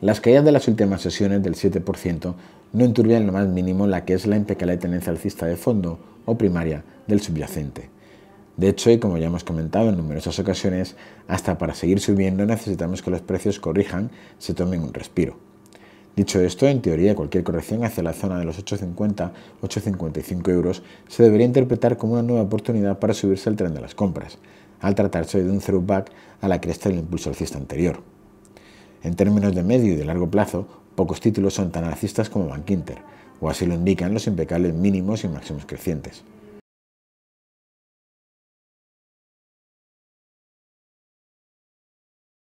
Las caídas de las últimas sesiones del 7% no enturbian lo más mínimo la que es la impecable tendencia alcista de fondo o primaria del subyacente. De hecho, y como ya hemos comentado en numerosas ocasiones, hasta para seguir subiendo necesitamos que los precios corrijan, se tomen un respiro. Dicho esto, en teoría cualquier corrección hacia la zona de los 8,50-8,55 euros se debería interpretar como una nueva oportunidad para subirse al tren de las compras, al tratarse de un throwback a la cresta del impulso alcista anterior. En términos de medio y de largo plazo, pocos títulos son tan alcistas como Bankinter, o así lo indican los impecables mínimos y máximos crecientes.